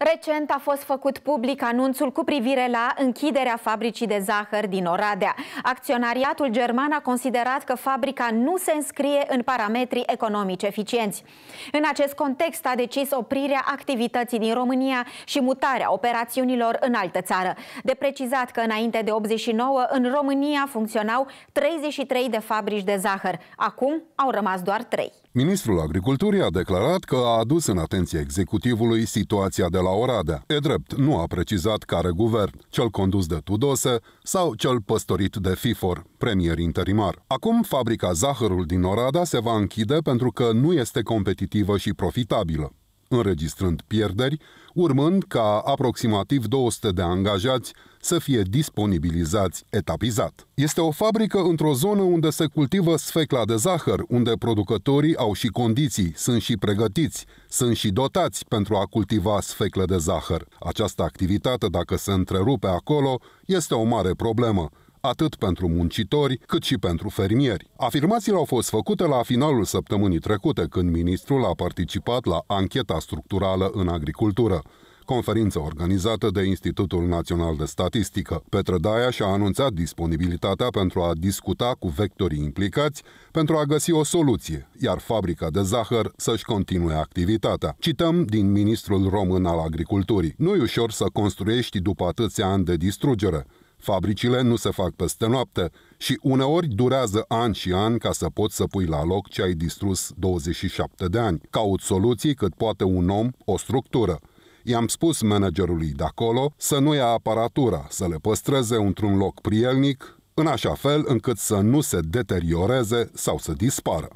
Recent a fost făcut public anunțul cu privire la închiderea fabricii de zahăr din Oradea. Acționariatul german a considerat că fabrica nu se înscrie în parametrii economici eficienți. În acest context a decis oprirea activității din România și mutarea operațiunilor în altă țară. De precizat că înainte de 89 în România funcționau 33 de fabrici de zahăr. Acum au rămas doar 3. Ministrul Agriculturii a declarat că a adus în atenție executivului situația de la Oradea. E drept, nu a precizat care guvern, cel condus de Tudose sau cel păstorit de FIFOR, premier interimar. Acum, fabrica zahărul din Oradea se va închide pentru că nu este competitivă și profitabilă înregistrând pierderi, urmând ca aproximativ 200 de angajați să fie disponibilizați etapizat. Este o fabrică într-o zonă unde se cultivă sfecla de zahăr, unde producătorii au și condiții, sunt și pregătiți, sunt și dotați pentru a cultiva sfecle de zahăr. Această activitate, dacă se întrerupe acolo, este o mare problemă atât pentru muncitori, cât și pentru fermieri. Afirmațiile au fost făcute la finalul săptămânii trecute, când ministrul a participat la ancheta structurală în agricultură conferință organizată de Institutul Național de Statistică. Petre Daia și-a anunțat disponibilitatea pentru a discuta cu vectorii implicați pentru a găsi o soluție, iar fabrica de zahăr să-și continue activitatea. Cităm din ministrul român al agriculturii. Nu i ușor să construiești după atâția ani de distrugere. Fabricile nu se fac peste noapte și uneori durează ani și ani ca să poți să pui la loc ce ai distrus 27 de ani. Caut soluții cât poate un om, o structură. I-am spus managerului de acolo să nu ia aparatura, să le păstreze într-un loc prielnic, în așa fel încât să nu se deterioreze sau să dispară.